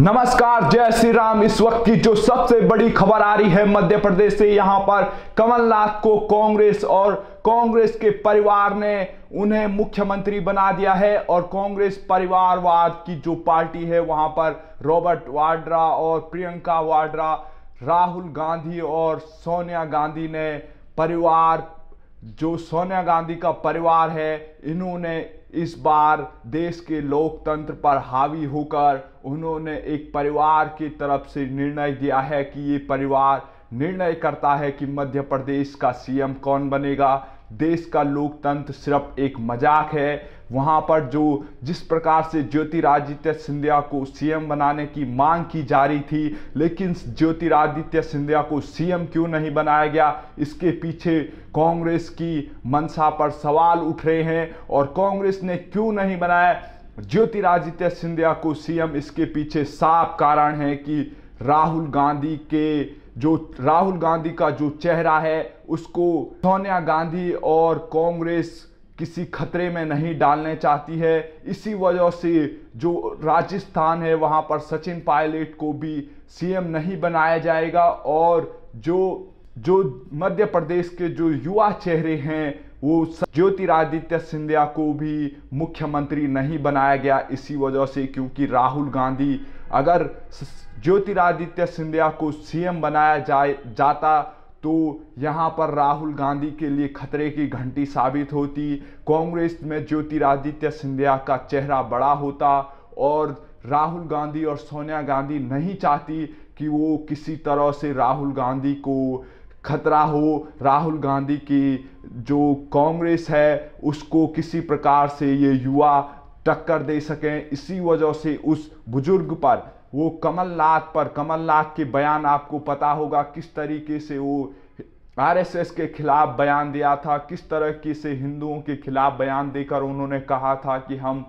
नमस्कार जय श्री राम इस वक्त की जो सबसे बड़ी खबर आ रही है मध्य प्रदेश से यहां पर कमलनाथ को कांग्रेस और कांग्रेस के परिवार ने उन्हें मुख्यमंत्री बना दिया है और कांग्रेस परिवारवाद की जो पार्टी है वहां पर रॉबर्ट वाड्रा और प्रियंका वाड्रा राहुल गांधी और सोनिया गांधी ने परिवार जो सोनिया गांधी का परिवार है इन्होंने इस बार देश के लोकतंत्र पर हावी होकर उन्होंने एक परिवार की तरफ से निर्णय दिया है कि ये परिवार निर्णय करता है कि मध्य प्रदेश का सीएम कौन बनेगा देश का लोकतंत्र सिर्फ एक मजाक है वहाँ पर जो जिस प्रकार से ज्योतिरादित्य सिंधिया को सीएम बनाने की मांग की जा रही थी लेकिन ज्योतिरादित्य सिंधिया को सीएम क्यों नहीं बनाया गया इसके पीछे कांग्रेस की मंशा पर सवाल उठ रहे हैं और कांग्रेस ने क्यों नहीं बनाया ज्योतिरादित्य सिंधिया को सीएम इसके पीछे साफ कारण है कि राहुल गांधी के जो राहुल गांधी का जो चेहरा है उसको सोनिया गांधी और कांग्रेस किसी खतरे में नहीं डालने चाहती है इसी वजह से जो राजस्थान है वहाँ पर सचिन पायलट को भी सीएम नहीं बनाया जाएगा और जो जो मध्य प्रदेश के जो युवा चेहरे हैं वो ज्योतिरादित्य सिंधिया को भी मुख्यमंत्री नहीं बनाया गया इसी वजह से क्योंकि राहुल गांधी अगर ज्योतिरादित्य सिंधिया को सीएम बनाया जाए जाता तो यहाँ पर राहुल गांधी के लिए खतरे की घंटी साबित होती कांग्रेस में ज्योतिरादित्य सिंधिया का चेहरा बड़ा होता और राहुल गांधी और सोनिया गांधी नहीं चाहती कि वो किसी तरह से राहुल गांधी को खतरा हो राहुल गांधी की जो कांग्रेस है उसको किसी प्रकार से ये युवा टक्कर दे सकें इसी वजह से उस बुजुर्ग पर वो कमलनाथ पर कमलनाथ के बयान आपको पता होगा किस तरीके से वो आरएसएस के खिलाफ बयान दिया था किस तरीके से हिंदुओं के खिलाफ बयान देकर उन्होंने कहा था कि हम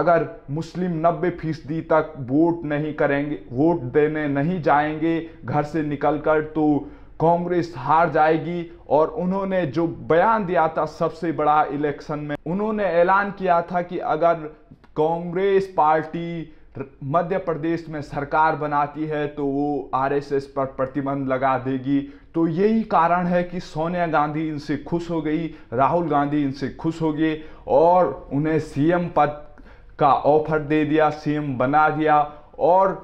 अगर मुस्लिम नब्बे फीसदी तक वोट नहीं करेंगे वोट देने नहीं जाएंगे घर से निकलकर तो कांग्रेस हार जाएगी और उन्होंने जो बयान दिया था सबसे बड़ा इलेक्शन में उन्होंने ऐलान किया था कि अगर कांग्रेस पार्टी मध्य प्रदेश में सरकार बनाती है तो वो आरएसएस पर प्रतिबंध लगा देगी तो यही कारण है कि सोनिया गांधी इनसे खुश हो गई राहुल गांधी इनसे खुश हो गए और उन्हें सीएम पद का ऑफर दे दिया सीएम बना दिया और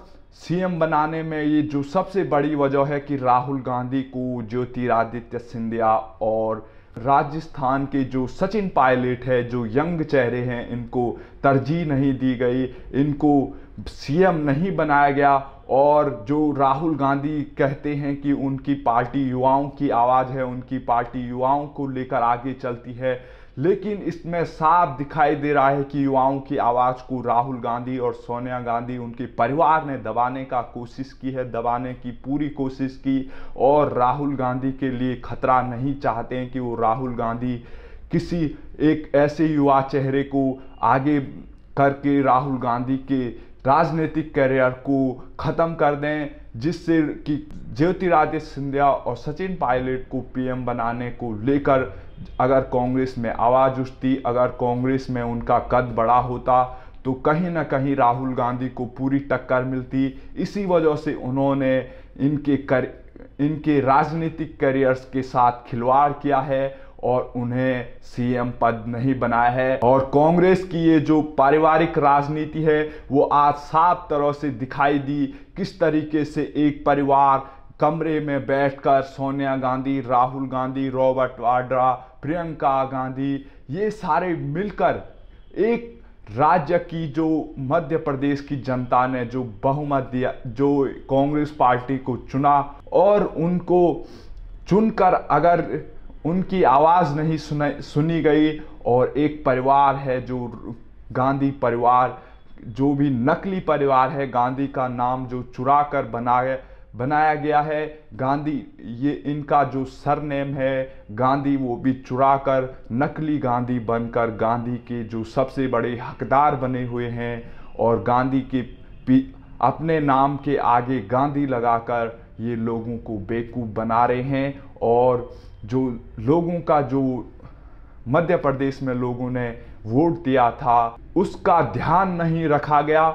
सीएम बनाने में ये जो सबसे बड़ी वजह है कि राहुल गांधी को ज्योतिरादित्य सिंधिया और राजस्थान के जो सचिन पायलट है जो यंग चेहरे हैं इनको तरजीह नहीं दी गई इनको सीएम नहीं बनाया गया और जो राहुल गांधी कहते हैं कि उनकी पार्टी युवाओं की आवाज़ है उनकी पार्टी युवाओं को लेकर आगे चलती है लेकिन इसमें साफ दिखाई दे रहा है कि युवाओं की आवाज़ को राहुल गांधी और सोनिया गांधी उनके परिवार ने दबाने का कोशिश की है दबाने की पूरी कोशिश की और राहुल गांधी के लिए खतरा नहीं चाहते हैं कि वो राहुल गांधी किसी एक ऐसे युवा चेहरे को आगे करके राहुल गांधी के राजनीतिक करियर को ख़त्म कर दें जिससे कि ज्योतिरादित्य सिंधिया और सचिन पायलट को पीएम बनाने को लेकर अगर कांग्रेस में आवाज़ उठती अगर कांग्रेस में उनका कद बड़ा होता तो कहीं ना कहीं राहुल गांधी को पूरी टक्कर मिलती इसी वजह से उन्होंने इनके कर इनके राजनीतिक करियर्स के साथ खिलवाड़ किया है और उन्हें सीएम पद नहीं बनाया है और कांग्रेस की ये जो पारिवारिक राजनीति है वो आज साफ तरह से दिखाई दी किस तरीके से एक परिवार कमरे में बैठकर सोनिया गांधी राहुल गांधी रॉबर्ट वाड्रा प्रियंका गांधी ये सारे मिलकर एक राज्य की जो मध्य प्रदेश की जनता ने जो बहुमत दिया जो कांग्रेस पार्टी को चुना और उनको चुनकर अगर उनकी आवाज़ नहीं सुना सुनी गई और एक परिवार है जो गांधी परिवार जो भी नकली परिवार है गांधी का नाम जो चुरा कर बना है बनाया गया है गांधी ये इनका जो सरनेम है गांधी वो भी चुरा कर नकली गांधी बनकर गांधी के जो सबसे बड़े हकदार बने हुए हैं और गांधी के पी अपने नाम के आगे गांधी लगाकर ये लोगों को बेवकूफ़ बना रहे हैं और जो लोगों का जो मध्य प्रदेश में लोगों ने वोट दिया था उसका ध्यान नहीं रखा गया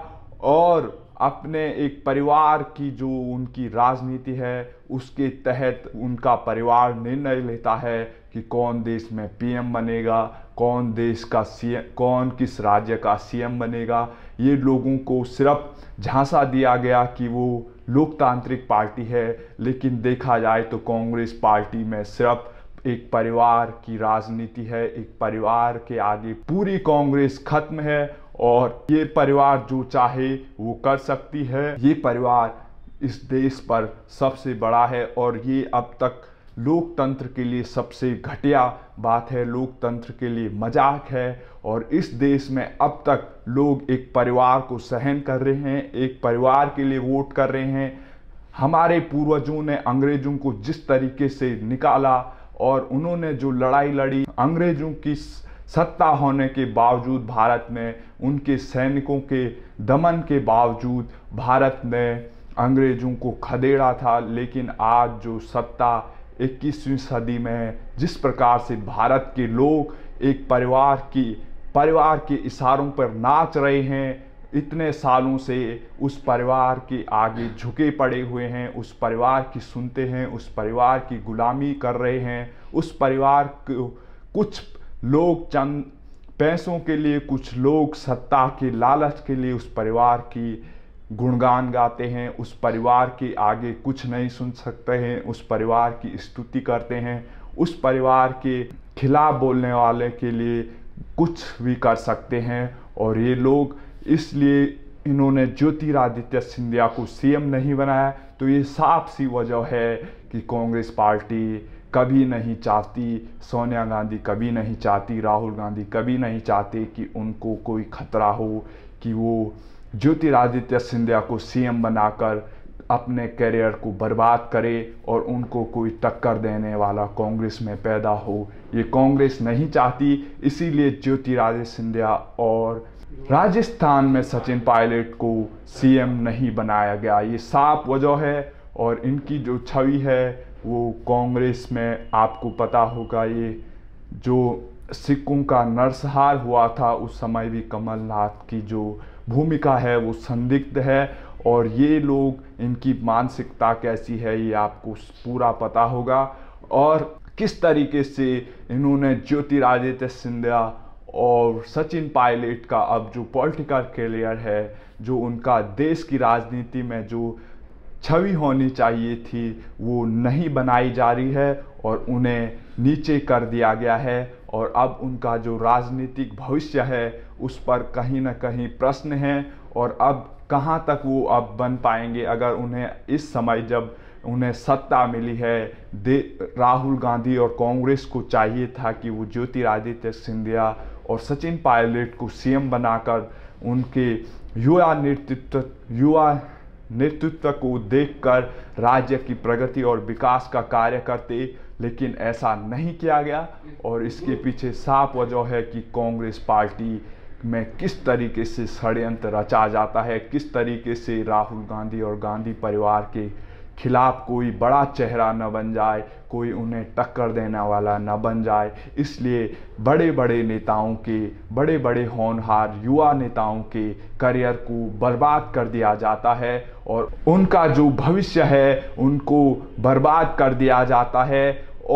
और अपने एक परिवार की जो उनकी राजनीति है उसके तहत उनका परिवार निर्णय लेता है कि कौन देश में पीएम बनेगा कौन देश का सी कौन किस राज्य का सीएम बनेगा ये लोगों को सिर्फ झांसा दिया गया कि वो लोकतांत्रिक पार्टी है लेकिन देखा जाए तो कांग्रेस पार्टी में सिर्फ एक परिवार की राजनीति है एक परिवार के आगे पूरी कांग्रेस खत्म है और ये परिवार जो चाहे वो कर सकती है ये परिवार इस देश पर सबसे बड़ा है और ये अब तक लोकतंत्र के लिए सबसे घटिया बात है लोकतंत्र के लिए मजाक है और इस देश में अब तक लोग एक परिवार को सहन कर रहे हैं एक परिवार के लिए वोट कर रहे हैं हमारे पूर्वजों ने अंग्रेजों को जिस तरीके से निकाला और उन्होंने जो लड़ाई लड़ी अंग्रेजों की सत्ता होने के बावजूद भारत ने उनके सैनिकों के दमन के बावजूद भारत ने अंग्रेज़ों को खदेड़ा था लेकिन आज जो सत्ता 21वीं सदी में जिस प्रकार से भारत के लोग एक परिवार की परिवार के इशारों पर नाच रहे हैं इतने सालों से उस परिवार के आगे झुके पड़े हुए हैं उस परिवार की सुनते हैं उस परिवार की गुलामी कर रहे हैं उस परिवार को कुछ लोग चंद पैसों के लिए कुछ लोग सत्ता के लालच के लिए उस परिवार की गुणगान गाते हैं उस परिवार के आगे कुछ नहीं सुन सकते हैं उस परिवार की स्तुति करते हैं उस परिवार के खिलाफ बोलने वाले के लिए कुछ भी कर सकते हैं और ये लोग इसलिए इन्होंने ज्योतिरादित्य सिंधिया को सीएम नहीं बनाया तो ये साफ सी वजह है कि कांग्रेस पार्टी कभी नहीं चाहती सोनिया गांधी कभी नहीं चाहती राहुल गांधी कभी नहीं चाहते कि उनको कोई खतरा हो कि वो ज्योतिरादित्य सिंधिया को सीएम बनाकर अपने करियर को बर्बाद करे और उनको कोई टक्कर देने वाला कांग्रेस में पैदा हो ये कांग्रेस नहीं चाहती इसीलिए ज्योतिरादित्य सिंधिया और राजस्थान में सचिन पायलट को सीएम नहीं बनाया गया ये साफ वजह है और इनकी जो छवि है वो कांग्रेस में आपको पता होगा ये जो सिक्कों का नरसहार हुआ था उस समय भी कमलनाथ की जो भूमिका है वो संदिग्ध है और ये लोग इनकी मानसिकता कैसी है ये आपको पूरा पता होगा और किस तरीके से इन्होंने ज्योतिरादित्य सिंधिया और सचिन पायलट का अब जो पॉलिटिकल करियर है जो उनका देश की राजनीति में जो छवि होनी चाहिए थी वो नहीं बनाई जा रही है और उन्हें नीचे कर दिया गया है और अब उनका जो राजनीतिक भविष्य है उस पर कहीं ना कहीं प्रश्न है और अब कहाँ तक वो अब बन पाएंगे अगर उन्हें इस समय जब उन्हें सत्ता मिली है दे राहुल गांधी और कांग्रेस को चाहिए था कि वो ज्योतिरादित्य सिंधिया और सचिन पायलट को सीएम बनाकर उनके युवा नेतृत्व युवा नेतृत्व को देखकर राज्य की प्रगति और विकास का कार्य करते लेकिन ऐसा नहीं किया गया और इसके पीछे साफ वजह है कि कांग्रेस पार्टी में किस तरीके से षड्यंत्र रचा जाता है किस तरीके से राहुल गांधी और गांधी परिवार के खिलाफ कोई बड़ा चेहरा न बन जाए कोई उन्हें टक्कर देने वाला न बन जाए इसलिए बड़े बड़े नेताओं के बड़े बड़े होनहार युवा नेताओं के करियर को बर्बाद कर दिया जाता है और उनका जो भविष्य है उनको बर्बाद कर दिया जाता है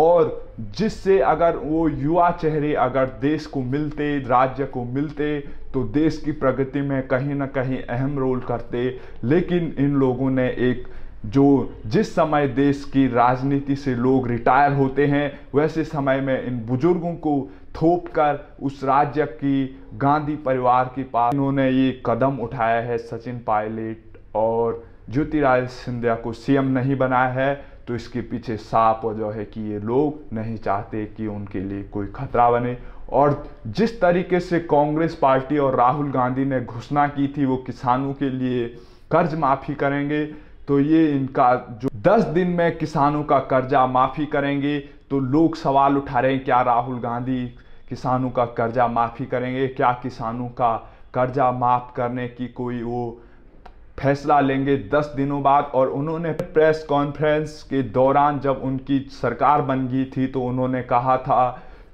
और जिससे अगर वो युवा चेहरे अगर देश को मिलते राज्य को मिलते तो देश की प्रगति में कहीं ना कहीं अहम रोल करते लेकिन इन लोगों ने एक जो जिस समय देश की राजनीति से लोग रिटायर होते हैं वैसे समय में इन बुजुर्गों को थोप कर उस राज्य की गांधी परिवार के पास इन्होंने ये कदम उठाया है सचिन पायलट और ज्योतिराज सिंधिया को सीएम नहीं बनाया है तो इसके पीछे साफ वजह है कि ये लोग नहीं चाहते कि उनके लिए कोई खतरा बने और जिस तरीके से कांग्रेस पार्टी और राहुल गांधी ने घोषणा की थी वो किसानों के लिए कर्ज माफ़ी करेंगे तो ये इनका जो 10 दिन में किसानों का कर्जा माफ़ी करेंगे तो लोग सवाल उठा रहे हैं क्या राहुल गांधी किसानों का कर्जा माफ़ी करेंगे क्या किसानों का कर्जा माफ़ करने की कोई वो फैसला लेंगे 10 दिनों बाद और उन्होंने प्रेस कॉन्फ्रेंस के दौरान जब उनकी सरकार बन गई थी तो उन्होंने कहा था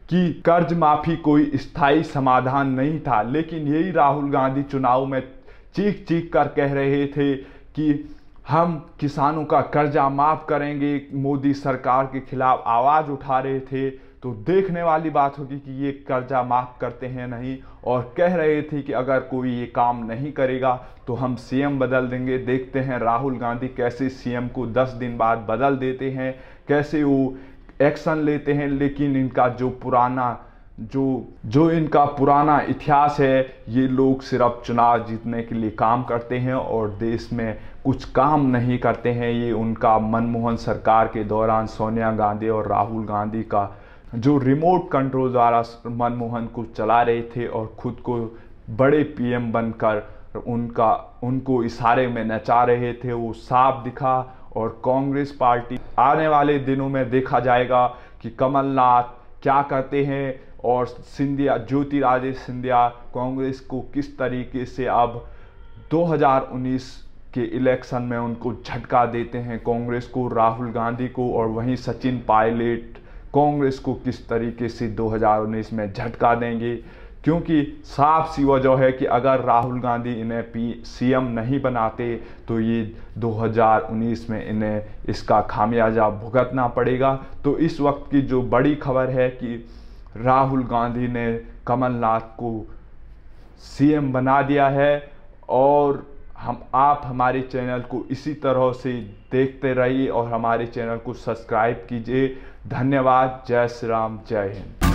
कि कर्ज माफ़ी कोई स्थायी समाधान नहीं था लेकिन यही राहुल गांधी चुनाव में चीख चीख कर कह रहे थे कि हम किसानों का कर्जा माफ़ करेंगे मोदी सरकार के खिलाफ आवाज़ उठा रहे थे तो देखने वाली बात होगी कि ये कर्जा माफ़ करते हैं नहीं और कह रहे थे कि अगर कोई ये काम नहीं करेगा तो हम सीएम बदल देंगे देखते हैं राहुल गांधी कैसे सीएम को 10 दिन बाद बदल देते हैं कैसे वो एक्शन लेते हैं लेकिन इनका जो पुराना जो जो इनका पुराना इतिहास है ये लोग सिर्फ चुनाव जीतने के लिए काम करते हैं और देश में कुछ काम नहीं करते हैं ये उनका मनमोहन सरकार के दौरान सोनिया गांधी और राहुल गांधी का जो रिमोट कंट्रोल द्वारा मनमोहन को चला रहे थे और खुद को बड़े पीएम बनकर उनका उनको इशारे में नचा रहे थे वो साफ दिखा और कांग्रेस पार्टी आने वाले दिनों में देखा जाएगा कि कमलनाथ क्या करते हैं और सिंधिया ज्योतिरादित्य सिंधिया कांग्रेस को किस तरीके से अब 2019 के इलेक्शन में उनको झटका देते हैं कांग्रेस को राहुल गांधी को और वहीं सचिन पायलट कांग्रेस को किस तरीके से 2019 में झटका देंगे क्योंकि साफ सी वजह है कि अगर राहुल गांधी इन्हें पी सीएम नहीं बनाते तो ये 2019 में इन्हें इसका खामियाजा भुगतना पड़ेगा तो इस वक्त की जो बड़ी खबर है कि राहुल गांधी ने कमलनाथ को सीएम बना दिया है और हम आप हमारे चैनल को इसी तरह से देखते रहिए और हमारे चैनल को सब्सक्राइब कीजिए धन्यवाद जय श्री राम जय हिंद